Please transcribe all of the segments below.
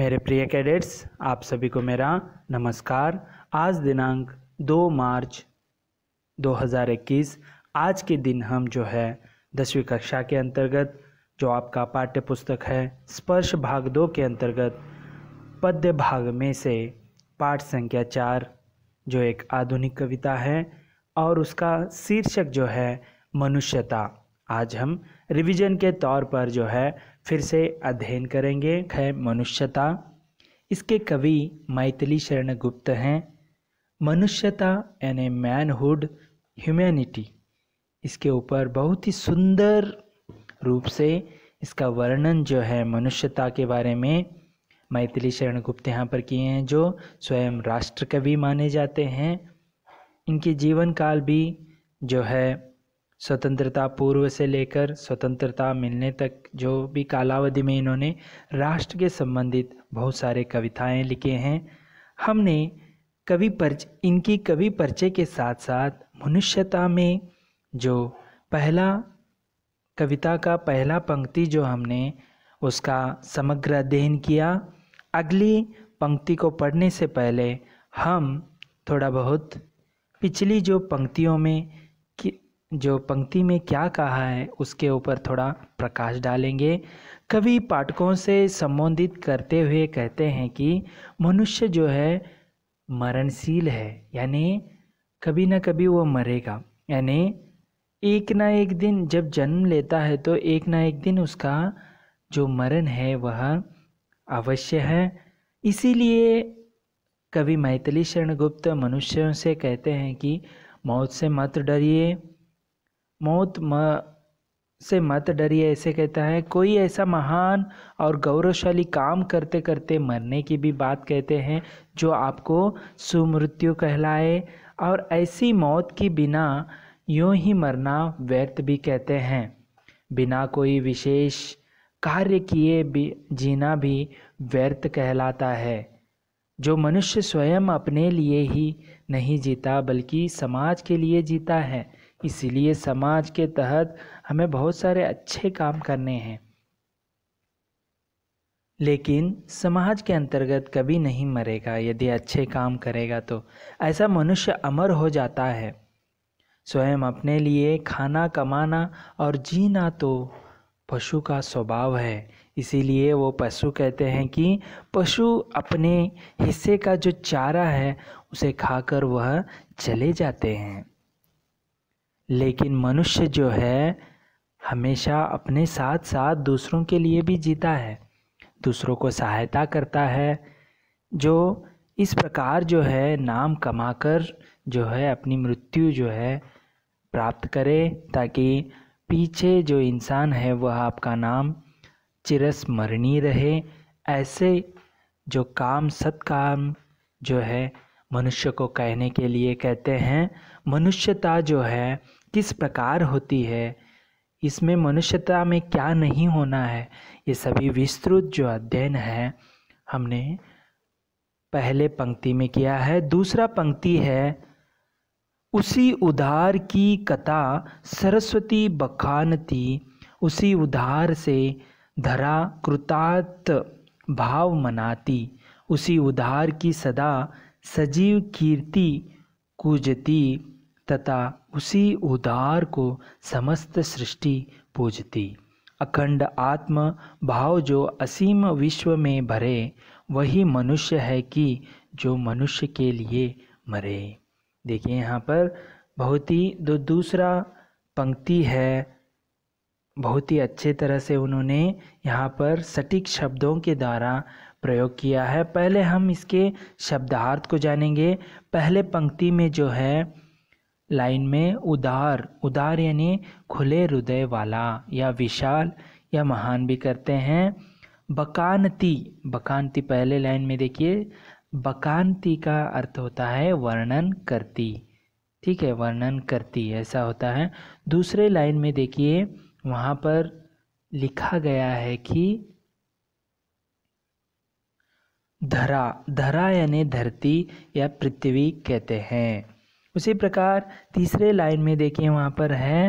मेरे प्रिय कैडेट्स आप सभी को मेरा नमस्कार आज दिनांक 2 मार्च 2021 आज के दिन हम जो है दसवीं कक्षा के अंतर्गत जो आपका पाठ्य पुस्तक है स्पर्श भाग दो के अंतर्गत पद्य भाग में से पाठ संख्या चार जो एक आधुनिक कविता है और उसका शीर्षक जो है मनुष्यता आज हम रिवीजन के तौर पर जो है फिर से अध्ययन करेंगे है मनुष्यता इसके कवि मैथिली शरण गुप्त हैं मनुष्यता यानी मैनहुड ह्यूमैनिटी इसके ऊपर बहुत ही सुंदर रूप से इसका वर्णन जो है मनुष्यता के बारे में मैथिली शरण गुप्त यहाँ पर किए हैं जो स्वयं राष्ट्र कवि माने जाते हैं इनके जीवन काल भी जो है स्वतंत्रता पूर्व से लेकर स्वतंत्रता मिलने तक जो भी कालावधि में इन्होंने राष्ट्र के संबंधित बहुत सारे कविताएं लिखे हैं हमने कवि परिचय इनकी कवि परिचय के साथ साथ मनुष्यता में जो पहला कविता का पहला पंक्ति जो हमने उसका समग्र अध्ययन किया अगली पंक्ति को पढ़ने से पहले हम थोड़ा बहुत पिछली जो पंक्तियों में जो पंक्ति में क्या कहा है उसके ऊपर थोड़ा प्रकाश डालेंगे कवि पाठकों से संबोधित करते हुए कहते हैं कि मनुष्य जो है मरणशील है यानी कभी ना कभी वो मरेगा यानी एक ना एक दिन जब जन्म लेता है तो एक ना एक दिन उसका जो मरण है वह अवश्य है इसीलिए कवि मैथिली शरण गुप्त मनुष्यों से कहते हैं कि मौत से मत डरिए मौत म से मत डरिए ऐसे कहता है कोई ऐसा महान और गौरवशाली काम करते करते मरने की भी बात कहते हैं जो आपको सुमृत्यु कहलाए और ऐसी मौत की बिना यूं ही मरना व्यर्थ भी कहते हैं बिना कोई विशेष कार्य किए भी जीना भी व्यर्थ कहलाता है जो मनुष्य स्वयं अपने लिए ही नहीं जीता बल्कि समाज के लिए जीता है इसलिए समाज के तहत हमें बहुत सारे अच्छे काम करने हैं लेकिन समाज के अंतर्गत कभी नहीं मरेगा यदि अच्छे काम करेगा तो ऐसा मनुष्य अमर हो जाता है स्वयं अपने लिए खाना कमाना और जीना तो पशु का स्वभाव है इसीलिए वो पशु कहते हैं कि पशु अपने हिस्से का जो चारा है उसे खाकर वह चले जाते हैं लेकिन मनुष्य जो है हमेशा अपने साथ साथ दूसरों के लिए भी जीता है दूसरों को सहायता करता है जो इस प्रकार जो है नाम कमाकर जो है अपनी मृत्यु जो है प्राप्त करे ताकि पीछे जो इंसान है वह आपका नाम चिरस्मरणीय रहे ऐसे जो काम सत्काम जो है मनुष्य को कहने के लिए कहते हैं मनुष्यता जो है किस प्रकार होती है इसमें मनुष्यता में क्या नहीं होना है ये सभी विस्तृत जो अध्ययन है हमने पहले पंक्ति में किया है दूसरा पंक्ति है उसी उधार की कथा सरस्वती बखानती उसी उधार से धरा कृतार्थ भाव मनाती उसी उधार की सदा सजीव कीर्ति कूजती तथा उसी उदार को समस्त सृष्टि पूजती अखंड आत्म भाव जो असीम विश्व में भरे वही मनुष्य है कि जो मनुष्य के लिए मरे देखिए यहाँ पर बहुत ही दो दूसरा पंक्ति है बहुत ही अच्छे तरह से उन्होंने यहाँ पर सटीक शब्दों के द्वारा प्रयोग किया है पहले हम इसके शब्दार्थ को जानेंगे पहले पंक्ति में जो है लाइन में उदार उदार यानी खुले हृदय वाला या विशाल या महान भी करते हैं बकानती बकानती पहले लाइन में देखिए बकानती का अर्थ होता है वर्णन करती ठीक है वर्णन करती ऐसा होता है दूसरे लाइन में देखिए वहाँ पर लिखा गया है कि धरा धरा यानी धरती या पृथ्वी कहते हैं उसी प्रकार तीसरे लाइन में देखिए वहाँ पर है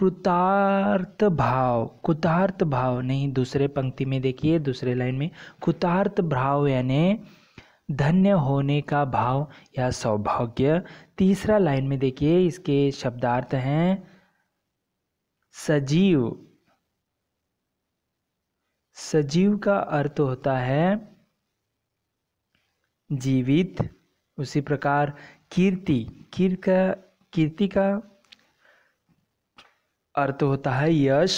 कृतार्थ भाव कृतार्थ भाव नहीं दूसरे पंक्ति में देखिए दूसरे लाइन में कृतार्थ भाव यानि धन्य होने का भाव या सौभाग्य तीसरा लाइन में देखिए इसके शब्दार्थ हैं सजीव सजीव का अर्थ होता है जीवित उसी प्रकार कीर्ति कीर का कीर्ति का अर्थ होता है यश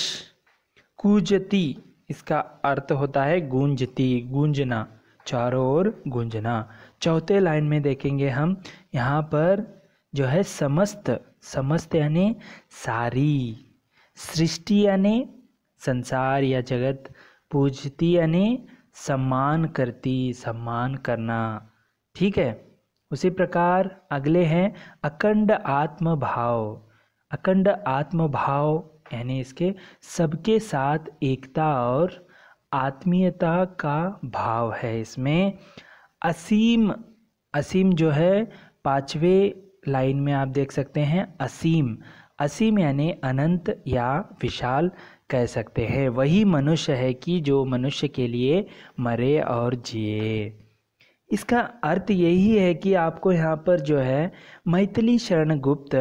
कुजती इसका अर्थ होता है गूंजती गूंजना चारों ओर गूंजना चौथे लाइन में देखेंगे हम यहाँ पर जो है समस्त समस्त यानी सारी सृष्टि यानी संसार या जगत पूजती यानी सम्मान करती सम्मान करना ठीक है उसी प्रकार अगले हैं अखंड आत्म भाव अखंड आत्मभाव यानी इसके सबके साथ एकता और आत्मीयता का भाव है इसमें असीम असीम जो है पाँचवें लाइन में आप देख सकते हैं असीम असीम यानी अनंत या विशाल कह सकते हैं वही मनुष्य है कि जो मनुष्य के लिए मरे और जिए इसका अर्थ यही है कि आपको यहाँ पर जो है मैथिली शरण गुप्त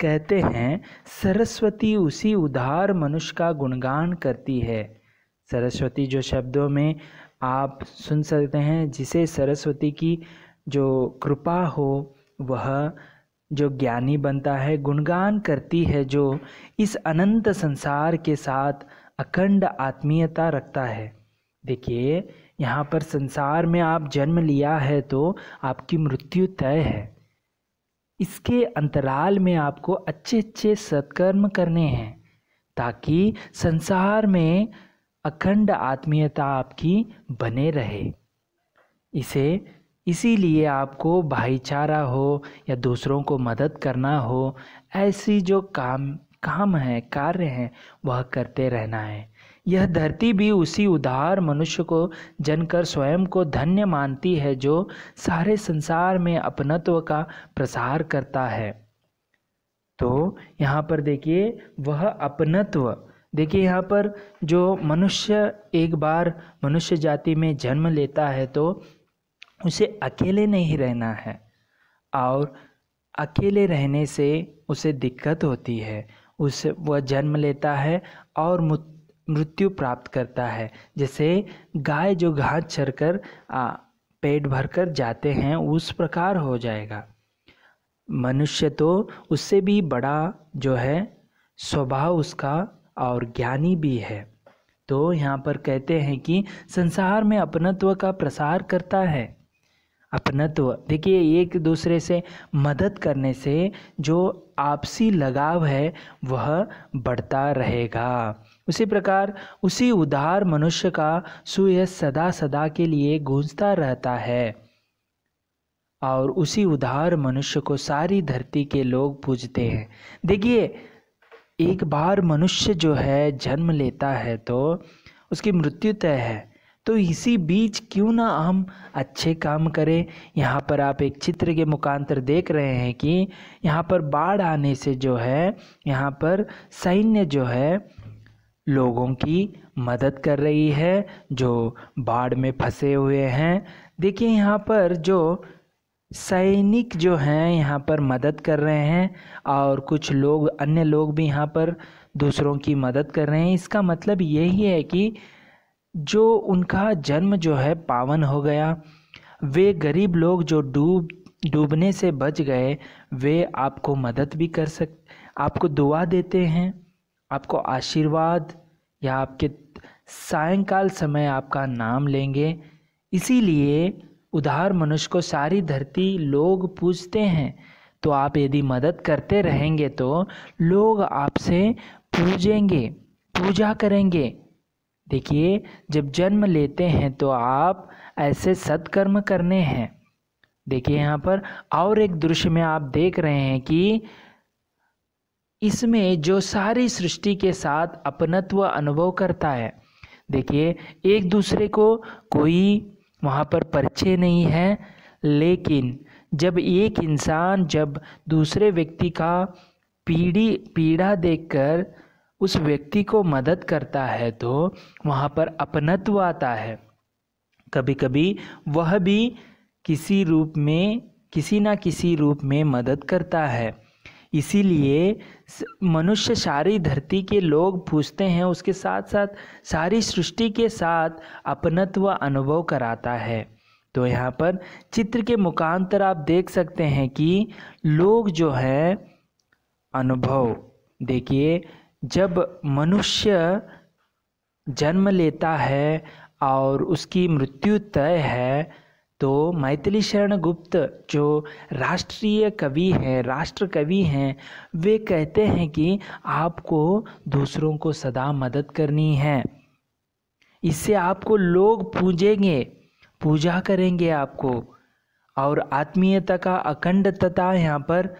कहते हैं सरस्वती उसी उधार मनुष्य का गुणगान करती है सरस्वती जो शब्दों में आप सुन सकते हैं जिसे सरस्वती की जो कृपा हो वह जो ज्ञानी बनता है गुणगान करती है जो इस अनंत संसार के साथ अखंड आत्मीयता रखता है देखिए यहाँ पर संसार में आप जन्म लिया है तो आपकी मृत्यु तय है इसके अंतराल में आपको अच्छे अच्छे सत्कर्म करने हैं ताकि संसार में अखंड आत्मीयता आपकी बने रहे इसे इसीलिए आपको भाईचारा हो या दूसरों को मदद करना हो ऐसी जो काम काम है कार्य हैं वह करते रहना है यह धरती भी उसी उदार मनुष्य को जनकर स्वयं को धन्य मानती है जो सारे संसार में अपनत्व का प्रसार करता है तो यहाँ पर देखिए वह अपनत्व देखिए यहाँ पर जो मनुष्य एक बार मनुष्य जाति में जन्म लेता है तो उसे अकेले नहीं रहना है और अकेले रहने से उसे दिक्कत होती है उसे वह जन्म लेता है और मृत्यु प्राप्त करता है जैसे गाय जो घास चरकर पेट भरकर जाते हैं उस प्रकार हो जाएगा मनुष्य तो उससे भी बड़ा जो है स्वभाव उसका और ज्ञानी भी है तो यहाँ पर कहते हैं कि संसार में अपनत्व का प्रसार करता है अपनत्व देखिए एक दूसरे से मदद करने से जो आपसी लगाव है वह बढ़ता रहेगा उसी प्रकार उसी उदार मनुष्य का सूर्य सदा सदा के लिए गूंजता रहता है और उसी उदार मनुष्य को सारी धरती के लोग पूजते हैं देखिए एक बार मनुष्य जो है जन्म लेता है तो उसकी मृत्यु तय है तो इसी बीच क्यों ना हम अच्छे काम करें यहाँ पर आप एक चित्र के मुकांतर देख रहे हैं कि यहाँ पर बाढ़ आने से जो है यहाँ पर सैन्य जो है लोगों की मदद कर रही है जो बाढ़ में फंसे हुए हैं देखिए यहाँ पर जो सैनिक जो हैं यहाँ पर मदद कर रहे हैं और कुछ लोग अन्य लोग भी यहाँ पर दूसरों की मदद कर रहे हैं इसका मतलब यही है कि जो उनका जन्म जो है पावन हो गया वे गरीब लोग जो डूब डूबने से बच गए वे आपको मदद भी कर सक आपको दुआ देते हैं आपको आशीर्वाद या आपके सायंकाल समय आपका नाम लेंगे इसीलिए उधार मनुष्य को सारी धरती लोग पूजते हैं तो आप यदि मदद करते रहेंगे तो लोग आपसे पूजेंगे पूजा करेंगे देखिए जब जन्म लेते हैं तो आप ऐसे सत्कर्म करने हैं देखिए यहाँ पर और एक दृश्य में आप देख रहे हैं कि इसमें जो सारी सृष्टि के साथ अपनत्व अनुभव करता है देखिए एक दूसरे को कोई वहाँ पर परिचय नहीं है लेकिन जब एक इंसान जब दूसरे व्यक्ति का पीड़ी पीड़ा देखकर उस व्यक्ति को मदद करता है तो वहाँ पर अपनत्व आता है कभी कभी वह भी किसी रूप में किसी ना किसी रूप में मदद करता है इसीलिए मनुष्य सारी धरती के लोग पूछते हैं उसके साथ साथ सारी सृष्टि के साथ अपनत्व अनुभव कराता है तो यहाँ पर चित्र के मुकांतर आप देख सकते हैं कि लोग जो है अनुभव देखिए जब मनुष्य जन्म लेता है और उसकी मृत्यु तय है तो मैथिली शरण गुप्त जो राष्ट्रीय कवि हैं राष्ट्र कवि हैं वे कहते हैं कि आपको दूसरों को सदा मदद करनी है इससे आपको लोग पूजेंगे पूजा करेंगे आपको और आत्मीयता का अखंडता यहाँ पर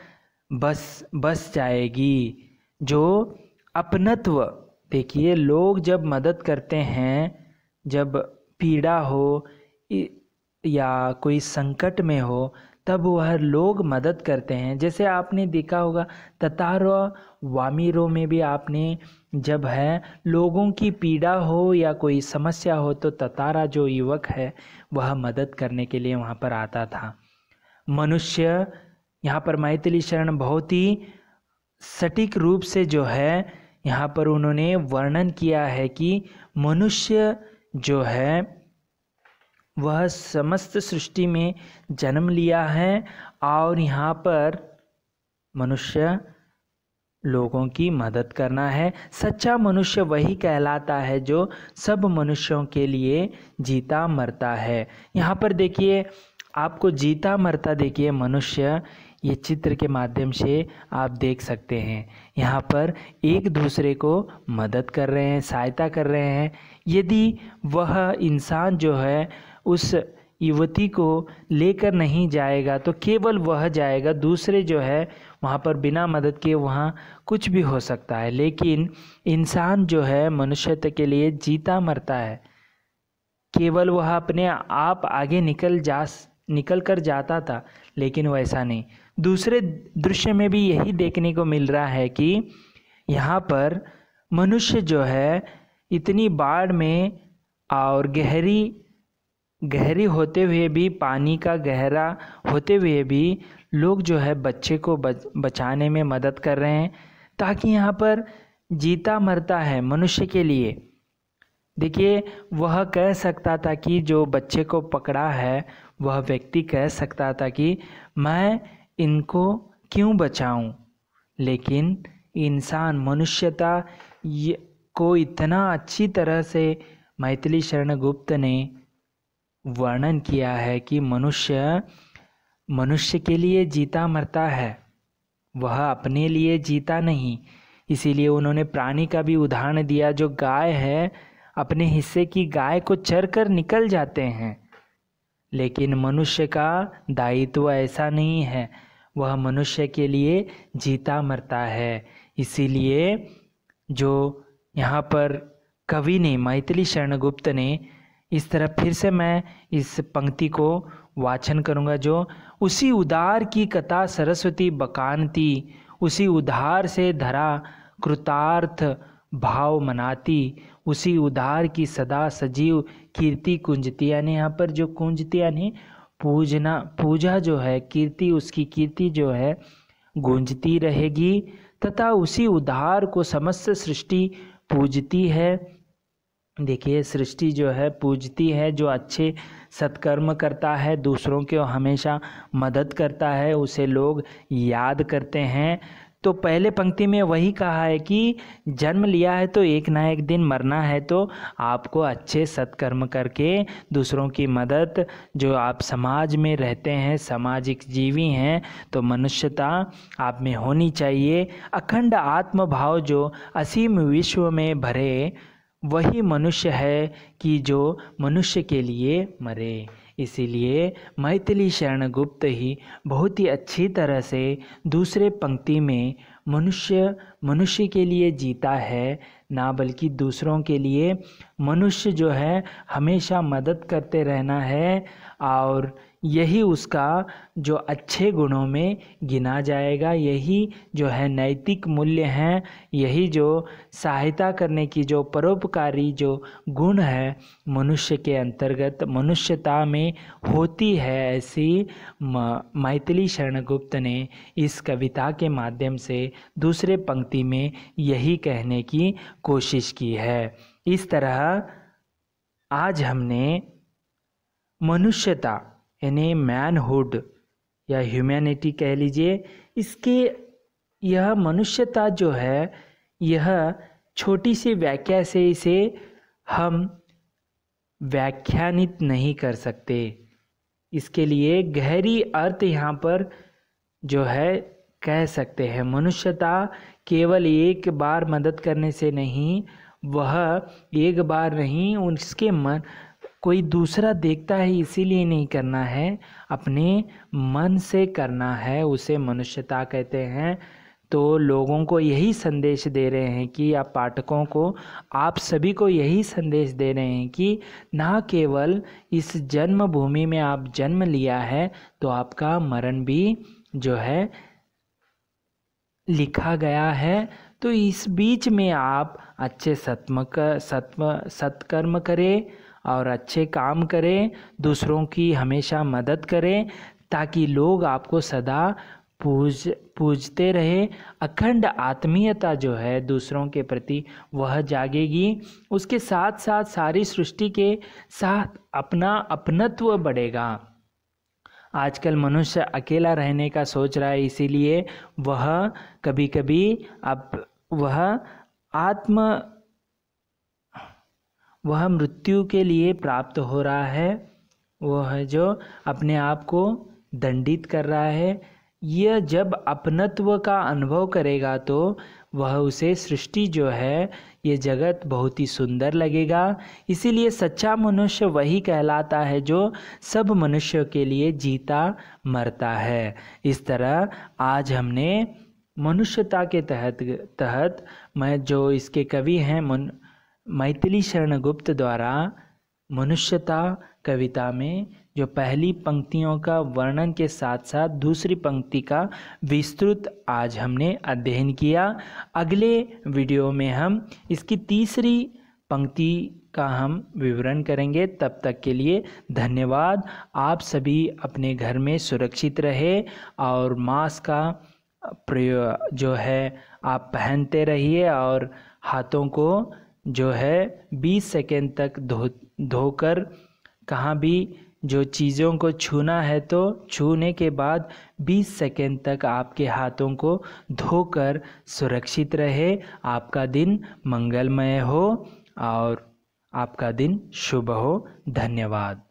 बस बस जाएगी जो अपनत्व देखिए लोग जब मदद करते हैं जब पीड़ा हो या कोई संकट में हो तब वह लोग मदद करते हैं जैसे आपने देखा होगा ततारो वामिरो में भी आपने जब है लोगों की पीड़ा हो या कोई समस्या हो तो ततारा जो युवक है वह मदद करने के लिए वहाँ पर आता था मनुष्य यहाँ पर मैथिली शरण बहुत ही सटीक रूप से जो है यहाँ पर उन्होंने वर्णन किया है कि मनुष्य जो है वह समस्त सृष्टि में जन्म लिया है और यहाँ पर मनुष्य लोगों की मदद करना है सच्चा मनुष्य वही कहलाता है जो सब मनुष्यों के लिए जीता मरता है यहाँ पर देखिए आपको जीता मरता देखिए मनुष्य ये चित्र के माध्यम से आप देख सकते हैं यहाँ पर एक दूसरे को मदद कर रहे हैं सहायता कर रहे हैं यदि वह इंसान जो है उस युवती को लेकर नहीं जाएगा तो केवल वह जाएगा दूसरे जो है वहाँ पर बिना मदद के वहाँ कुछ भी हो सकता है लेकिन इंसान जो है मनुष्यत्व के लिए जीता मरता है केवल वह अपने आप आगे निकल जा निकल कर जाता था लेकिन वैसा नहीं दूसरे दृश्य में भी यही देखने को मिल रहा है कि यहाँ पर मनुष्य जो है इतनी बाढ़ में और गहरी गहरी होते हुए भी पानी का गहरा होते हुए भी लोग जो है बच्चे को बच, बचाने में मदद कर रहे हैं ताकि यहाँ पर जीता मरता है मनुष्य के लिए देखिए वह कह सकता था कि जो बच्चे को पकड़ा है वह व्यक्ति कह सकता था कि मैं इनको क्यों बचाऊं लेकिन इंसान मनुष्यता को इतना अच्छी तरह से मैथिली शरण गुप्त ने वर्णन किया है कि मनुष्य मनुष्य के लिए जीता मरता है वह अपने लिए जीता नहीं इसीलिए उन्होंने प्राणी का भी उदाहरण दिया जो गाय है अपने हिस्से की गाय को चर कर निकल जाते हैं लेकिन मनुष्य का दायित्व ऐसा नहीं है वह मनुष्य के लिए जीता मरता है इसीलिए जो यहाँ पर कवि ने मैथिली शरणगुप्त ने इस तरह फिर से मैं इस पंक्ति को वाचन करूँगा जो उसी उदार की कथा सरस्वती बकानती उसी उधार से धरा कृतार्थ भाव मनाती उसी उधार की सदा सजीव कीर्ति कुंजती यानी यहाँ पर जो कुंजती यानी पूजना पूजा जो है कीर्ति उसकी कीर्ति जो है गूंजती रहेगी तथा उसी उधार को समस्त सृष्टि पूजती है देखिए सृष्टि जो है पूजती है जो अच्छे सत्कर्म करता है दूसरों के हमेशा मदद करता है उसे लोग याद करते हैं तो पहले पंक्ति में वही कहा है कि जन्म लिया है तो एक ना एक दिन मरना है तो आपको अच्छे सत्कर्म करके दूसरों की मदद जो आप समाज में रहते हैं सामाजिक जीवी हैं तो मनुष्यता आप में होनी चाहिए अखंड आत्मभाव जो असीम विश्व में भरे वही मनुष्य है कि जो मनुष्य के लिए मरे इसीलिए मैथिली शरण गुप्त ही बहुत ही अच्छी तरह से दूसरे पंक्ति में मनुष्य मनुष्य के लिए जीता है ना बल्कि दूसरों के लिए मनुष्य जो है हमेशा मदद करते रहना है और यही उसका जो अच्छे गुणों में गिना जाएगा यही जो है नैतिक मूल्य हैं यही जो सहायता करने की जो परोपकारी जो गुण है मनुष्य के अंतर्गत मनुष्यता में होती है ऐसी मैथिली शरणगुप्त ने इस कविता के माध्यम से दूसरे पंक्ति में यही कहने की कोशिश की है इस तरह आज हमने मनुष्यता यानी मैनहुड या ह्यूमैनिटी कह लीजिए इसके यह मनुष्यता जो है यह छोटी सी व्याख्या से इसे हम व्याख्यानित नहीं कर सकते इसके लिए गहरी अर्थ यहाँ पर जो है कह सकते हैं मनुष्यता केवल एक बार मदद करने से नहीं वह एक बार नहीं उसके मन कोई दूसरा देखता है इसीलिए नहीं करना है अपने मन से करना है उसे मनुष्यता कहते हैं तो लोगों को यही संदेश दे रहे हैं कि आप पाठकों को आप सभी को यही संदेश दे रहे हैं कि ना केवल इस जन्मभूमि में आप जन्म लिया है तो आपका मरण भी जो है लिखा गया है तो इस बीच में आप अच्छे सत्म सत्म सत्कर्म करें और अच्छे काम करें दूसरों की हमेशा मदद करें ताकि लोग आपको सदा पूज पूजते रहे अखंड आत्मीयता जो है दूसरों के प्रति वह जागेगी उसके साथ साथ सारी सृष्टि के साथ अपना अपनत्व बढ़ेगा आजकल मनुष्य अकेला रहने का सोच रहा है इसीलिए वह कभी कभी अब वह आत्म वह मृत्यु के लिए प्राप्त हो रहा है वह जो अपने आप को दंडित कर रहा है यह जब अपनत्व का अनुभव करेगा तो वह उसे सृष्टि जो है ये जगत बहुत ही सुंदर लगेगा इसीलिए सच्चा मनुष्य वही कहलाता है जो सब मनुष्यों के लिए जीता मरता है इस तरह आज हमने मनुष्यता के तहत तहत मैं जो इसके कवि हैं मन मैथिली शरण गुप्त द्वारा मनुष्यता कविता में जो पहली पंक्तियों का वर्णन के साथ साथ दूसरी पंक्ति का विस्तृत आज हमने अध्ययन किया अगले वीडियो में हम इसकी तीसरी पंक्ति का हम विवरण करेंगे तब तक के लिए धन्यवाद आप सभी अपने घर में सुरक्षित रहे और मास्क का प्रयोग जो है आप पहनते रहिए और हाथों को जो है 20 सेकेंड तक धो धोकर कहाँ भी जो चीज़ों को छूना है तो छूने के बाद 20 सेकेंड तक आपके हाथों को धोकर सुरक्षित रहे आपका दिन मंगलमय हो और आपका दिन शुभ हो धन्यवाद